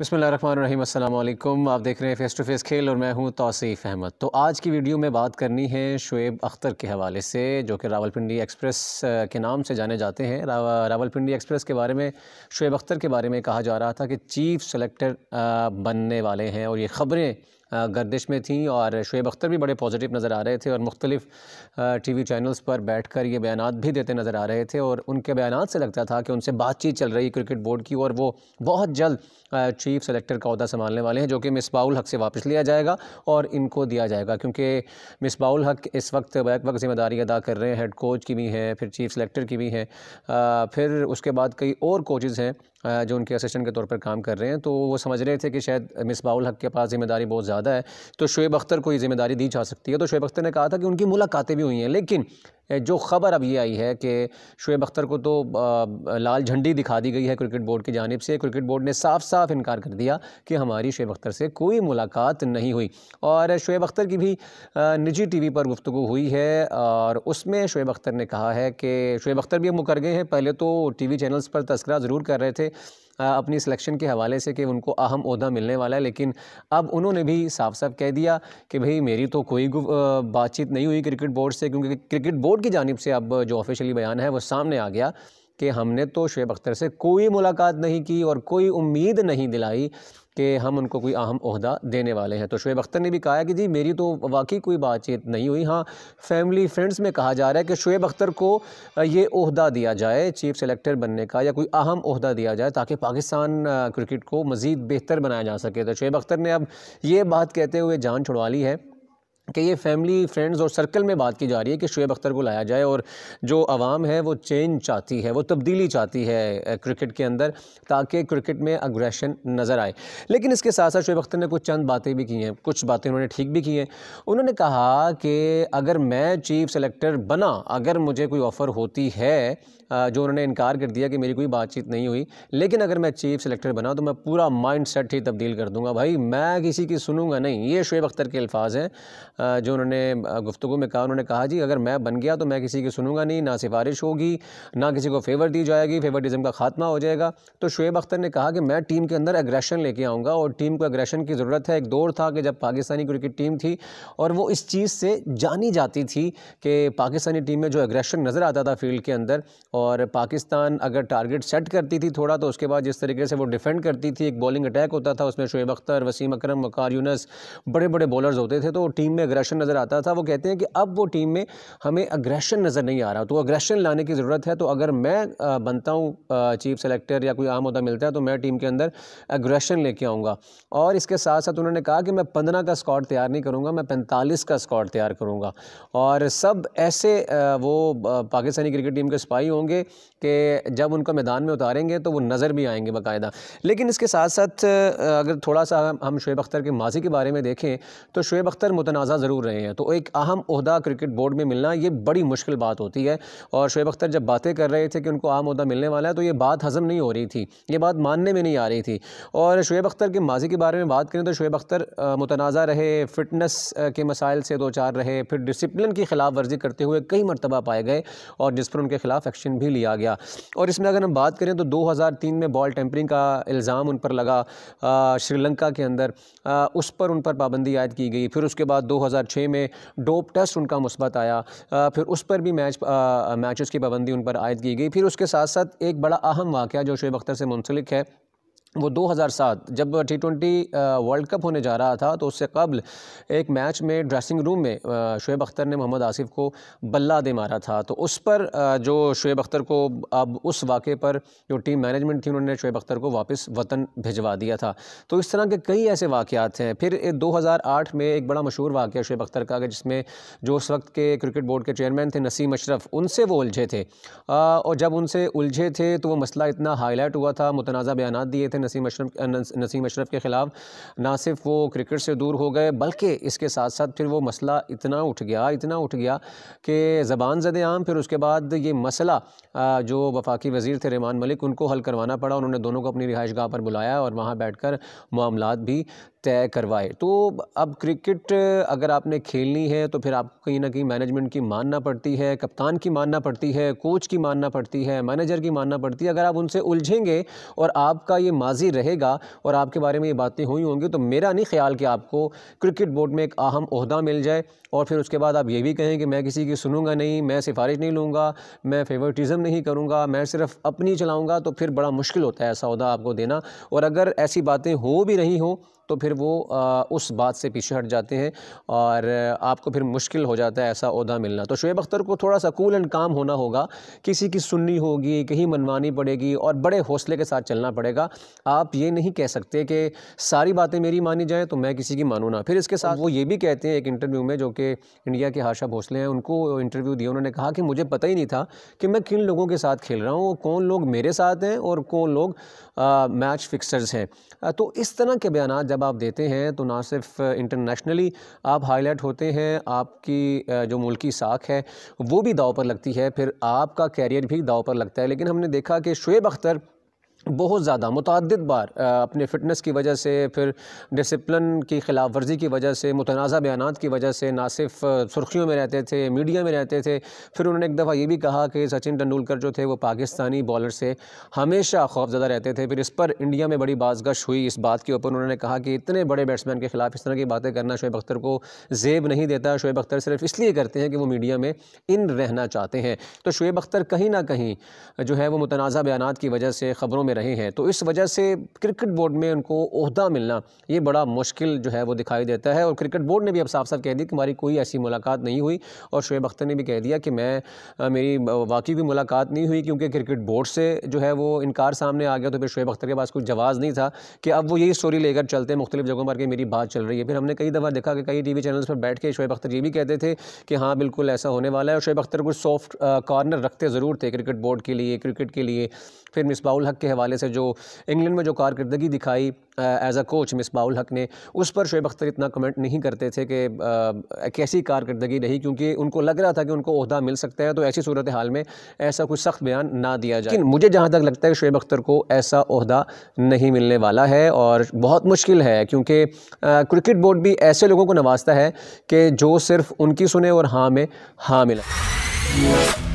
बसमिल अल्लाम आप देख रहे हैं फ़ेस टू फेस खेल और मैं हूं तोसीफ़ अहमद तो आज की वीडियो में बात करनी है शुएब अख्तर के हवाले से जो कि रावलपिंडी एक्सप्रेस के नाम से जाने जाते हैं रावल रावलपिंडी एक्सप्रेस के बारे में शुएब अख्तर के बारे में कहा जा रहा था कि चीफ़ सेलेक्टर बनने वाले हैं और ये ख़बरें गर्दिश में थी और शुएब अख्तर भी बड़े पॉजिटिव नज़र आ रहे थे और मुख्तलिफ टी वी चैनल्स पर बैठ कर ये बयान भी देते नज़र आ रहे थे और उनके बयान से लगता था कि उनसे बातचीत चल रही क्रिकेट बोर्ड की और वो बहुत जल्द चीफ सेलेक्टर का अहदा संभालने वाले हैं जो कि मिसबाउल हक से वापस लिया जाएगा और इनको दिया जाएगा क्योंकि मिसबाउल हक इस वक्त बैक वक्त जिम्मेदारी अदा कर रहे हैं हेड कोच की भी हैं फिर चीफ सेलेक्टर की भी हैं फिर उसके बाद कई और कोचेज़ हैं जो उनके असिस्टेंट के तौर पर काम कर रहे हैं तो वो समझ रहे थे कि शायद मिसबाउल हक के पास ज़िम्मेदारी बहुत ज़्यादा है तो शुएब अख्तर को ये ज़िम्मेदारी दी जा सकती है तो शुएब अख्तर ने कहा था कि उनकी मुलाकातें भी हुई हैं लेकिन जो ख़बर अब ये आई है कि शुएब अख्तर को तो लाल झंडी दिखा दी गई है क्रिकेट बोर्ड की जानब से क्रिकेट बोर्ड ने साफ साफ इनकार कर दिया कि हमारी शुएब अख्तर से कोई मुलाकात नहीं हुई और शुएब अख्तर की भी निजी टी वी पर गुफ्तु हुई है और उसमें शुएब अख्तर ने कहा है कि शुएब अख्तर भी हम मुकर गए हैं पहले तो टी वी चैनल्स पर तस्करा ज़रूर कर रहे थे अपनी सिलेक्शन के हवाले से कि उनको अहम अहदा मिलने वाला है लेकिन अब उन्होंने भी साफ साफ कह दिया कि भाई मेरी तो कोई बातचीत नहीं हुई क्रिकेट बोर्ड से क्योंकि क्रिकेट बोर्ड की जानब से अब जो ऑफिशियली बयान है वो सामने आ गया कि हमने तो शुएब अख्तर से कोई मुलाकात नहीं की और कोई उम्मीद नहीं दिलाई कि हम उनको कोई अहम अहदा देने वाले हैं तो शुएब अख्तर ने भी कहा कि जी मेरी तो वाकई कोई बातचीत नहीं हुई हाँ फैमिली फ्रेंड्स में कहा जा रहा है कि शुएब अख्तर को ये अहदा दिया जाए चीफ सेलेक्टर बनने का या कोई अहम अहदा दिया जाए ताकि पाकिस्तान क्रिकेट को मज़ीद बेहतर बनाया जा सके तो शुएब अख्तर ने अब ये बात कहते हुए जान छुड़वा ली है कि ये फैमिली फ्रेंड्स और सर्कल में बात की जा रही है कि शुएब अख्तर को लाया जाए और जो आवाम है वो चेंज चाहती है वो तब्दीली चाहती है क्रिकेट के अंदर ताकि क्रिकेट में अग्रेशन नज़र आए लेकिन इसके साथ साथ शुएब अख्तर ने कुछ चंद बातें भी की हैं कुछ बातें उन्होंने ठीक भी की हैं उन्होंने कहा कि अगर मैं चीफ सेलेक्टर बना अगर मुझे कोई ऑफ़र होती है जो उन्होंने इनकार कर दिया कि मेरी कोई बातचीत नहीं हुई लेकिन अगर मैं चीफ सेलेक्टर बना तो मैं पूरा माइंड सेट ही तब्दील कर दूंगा भाई मैं किसी की सुनूंगा नहीं ये शुएब अख्तर के अल्फाज हैं जो उन्होंने गुफ्तु में कहा उन्होंने कहा जी अगर मैं बन गया तो मैं किसी की सुनूंगा नहीं ना सिफारिश होगी ना किसी को फेवर दी जाएगी फेवरटिज़म का खात्मा हो जाएगा तो शुएब अख्तर ने कहा कि मैं टीम के अंदर एग्रेशन लेके आऊँगा और टीम को एग्रेशन की ज़रूरत है एक दौर था कि जब पाकिस्तानी क्रिकेट टीम थी और वो इस चीज़ से जानी जाती थी कि पाकिस्तानी टीम में जो एग्रेशन नज़र आता था फील्ड के अंदर और पाकिस्तान अगर टारगेट सेट करती थी थोड़ा तो उसके बाद जिस तरीके से वो डिफेंड करती थी एक बॉलिंग अटैक होता था उसमें शुएब अख्तर वसीम अकरम वकार यूनस बड़े बड़े बॉलर्स होते थे तो टीम में अग्रेशन नज़र आता था वो कहते हैं कि अब वो टीम में हमें अग्रेशन नज़र नहीं आ रहा तो अग्रेशन लाने की ज़रूरत है तो अगर मैं बनता हूँ चीफ सेलेक्टर या कोई आम अहदा मिलता है तो मैं टीम के अंदर अग्रेशन लेके आऊँगा और इसके साथ साथ उन्होंने कहा कि मैं पंद्रह का स्कॉट तैयार नहीं करूँगा मैं पैंतालीस का स्कॉट तैयार करूँगा और सब ऐसे वो पाकिस्तानी क्रिकेट टीम के स्पाई होंगे होंगे कि जब उनको मैदान में उतारेंगे तो वो नज़र भी आएंगे बाकायदा लेकिन इसके साथ साथ अगर थोड़ा सा हम शुएब अख्तर के माजी के बारे में देखें तो शुएब अख्तर मुतनाज़ा ज़रूर रहे हैं तो एक अहम अहदा क्रिकेट बोर्ड में मिलना ये बड़ी मुश्किल बात होती है और शुएब अख्तर जब बातें कर रहे थे कि उनको आम अहदा मिलने वाला है तो ये बात हज़म नहीं हो रही थी ये बात मानने में नहीं आ रही थी और शुएब अख्तर के माजी के बारे में बात करें तो शुएब अख्तर मुतनाज़ा रहे फ़िटनेस के मसाइल से दो चार रहे फिर डिसिप्लिन की खिलाफ वर्जी करते हुए कई मरतबा पाए गए और जिस पर उनके खिलाफ एक्शन एक्शन भी लिया गया और इसमें अगर हम बात करें तो 2003 में बॉल टेम्परिंग का इल्ज़ाम उन पर लगा श्रीलंका के अंदर आ, उस पर उन पर पाबंदी आयद की गई फिर उसके बाद 2006 में डोप टेस्ट उनका मुस्बत आया आ, फिर उस पर भी मैच मैचेस की पाबंदी उन पर आयद की गई फिर उसके साथ साथ एक बड़ा अहम वाक़ जो शुब अख्तर से मुंसलिक है वो 2007 जब टी ट्वेंटी वर्ल्ड कप होने जा रहा था तो उससे कबल एक मैच में ड्रेसिंग रूम में शुएब अख्तर ने मोहम्मद आसिफ को बल्ला दे मारा था तो उस पर जो शुएब अख्तर को अब उस वाक़े पर जो टीम मैनेजमेंट थी उन्होंने शुएब अख्तर को वापस वतन भिजवा दिया था तो इस तरह के कई ऐसे वाक़ात हैं फिर दो हज़ार आठ में एक बड़ा मशहूर वाक़ शुएब अख्तर का कि जिसमें जो उस वक्त के क्रिकेट बोर्ड के चेयरमैन थे नसीम अशरफ उनसे वो उलझे थे और जब उनसे उलझे थे तो वो मसला इतना हाईलाइट हुआ था मुतनाज़ा बयान दिए थे नसीम अशरफ नसीम अशरफ के ख़िलाफ़ ना सिर्फ वो क्रिकेट से दूर हो गए बल्कि इसके साथ साथ फिर वो मसला इतना उठ गया इतना उठ गया कि ज़बान जद आम फिर उसके बाद ये मसला जो वफाकी वज़ीर थे रहमान मलिक उनको हल करवाना पड़ा उन्होंने दोनों को अपनी रिहाइश गाह पर बुलाया और वहाँ बैठ कर मामला भी तय करवाए तो अब क्रिकेट अगर आपने खेलनी है तो फिर आपको कहीं ना कहीं मैनेजमेंट की मानना पड़ती है कप्तान की मानना पड़ती है कोच की मानना पड़ती है मैनेजर की मानना पड़ती है अगर आप उनसे उलझेंगे और आपका ये माजी रहेगा और आपके बारे में ये बातें हुई होंगी तो मेरा नहीं ख्याल कि आपको क्रिकेट बोर्ड में एक अहम अहदा मिल जाए और फिर उसके बाद आप ये भी कहें कि मैं किसी की सुनूंगा नहीं मैं सिफारिश नहीं लूँगा मैं फेवरेटिज़म नहीं करूँगा मैं सिर्फ अपनी चलाऊँगा तो फिर बड़ा मुश्किल होता है ऐसा अहदा आपको देना और अगर ऐसी बातें हो भी रही हों तो फिर वो उस बात से पीछे हट जाते हैं और आपको फिर मुश्किल हो जाता है ऐसा अहदा मिलना तो शुएब अख्तर को थोड़ा सा कूल एंड काम होना होगा किसी की सुननी होगी कहीं मनवानी पड़ेगी और बड़े हौसले के साथ चलना पड़ेगा आप ये नहीं कह सकते कि सारी बातें मेरी मानी जाएँ तो मैं किसी की मानू ना फिर इसके साथ वो ये भी कहते हैं एक इंटरव्यू में जो कि इंडिया के हाशा भोसले हैं उनको इंटरव्यू दिया उन्होंने कहा कि मुझे पता ही नहीं था कि मैं किन लोगों के साथ खेल रहा हूँ कौन लोग मेरे साथ हैं और कौन लोग मैच फिक्सर्स हैं तो इस तरह के बयान जब आप देते हैं तो ना सिर्फ इंटरनेशनली आप हाईलाइट होते हैं आपकी जो मुल्की साख है वो भी दाव पर लगती है फिर आपका कैरियर भी दाव पर लगता है लेकिन हमने देखा कि शुएब अख्तर बहुत ज़्यादा मुतद बार अपने फ़िटनेस की वजह से फिर डिसिप्लिन की खिलाफ वर्जी की वजह से मुतनाज़ा बयान की वजह से ना सिर्फ सुर्खियों में रहते थे मीडिया में रहते थे फिर उन्होंने एक दफ़ा ये भी कहा कि सचिन तेंदुलकर जो थे वो पाकिस्तानी बॉलर से हमेशा खौफजदा रहते थे फिर इस पर इंडिया में बड़ी बाजगश हुई इस बात के ऊपर उन्होंने कहा कि इतने बड़े बैट्समैन के ख़िलाफ़ इस तरह की बातें करना शुएब अख्तर को जेब नहीं देता शुएब अख्तर सिर्फ इसलिए करते हैं कि वो मीडिया में इन रहना चाहते हैं तो शुएब अख्तर कहीं ना कहीं जो है वो मुतनाज़ा बयान की वजह से ख़बरों में रहे हैं तो इस वजह से क्रिकेट बोर्ड में उनको अहदा मिलना ये बड़ा मुश्किल जो है वो दिखाई देता है और क्रिकेट बोर्ड ने भी अब साफ साफ कह दिया कि हमारी कोई ऐसी मुलाकात नहीं हुई और शुएब अख्तर ने भी कह दिया कि मैं मेरी वाकई भी मुलाकात नहीं हुई क्योंकि क्रिकेट बोर्ड से जो है वो इनकार सामने आ गया तो फिर शुएब अख्तर के पास कोई जवाब नहीं था कि अब वो यही स्टोरी लेकर चलते हैं मुख्तलिफ जगहों पर कि मेरी बात चल रही है फिर हमने कई दफ़ा देखा कि कई टी वी चैनल्स पर बैठ के शुएब अख्तर ये भी कहते थे कि हाँ बिल्कुल ऐसा होने वाला है और शुएब अख्तर कुछ सॉफ्ट कॉर्नर रखते ज़रूर थे क्रिकेट बोर्ड के लिए क्रिकेट के लिए फिर मिसबाउल हक के हवाले हवाले से जो इंग्लैंड में जो कारकर्दगी दिखाई as a coach Misbah Haq ने उस पर शुब अख्तर इतना कमेंट नहीं करते थे कि कैसी कारकर्दगी रही क्योंकि उनको लग रहा था कि उनको अहदा मिल सकता है तो ऐसी सूरत हाल में ऐसा कुछ सख्त बयान ना दिया जाए लेकिन मुझे जहाँ तक लगता है शुब अख्तर को ऐसा अहदा नहीं मिलने वाला है और बहुत मुश्किल है क्योंकि क्रिकेट बोर्ड भी ऐसे लोगों को नवाजता है कि जो सिर्फ उनकी सुने और हाँ में हाँ मिला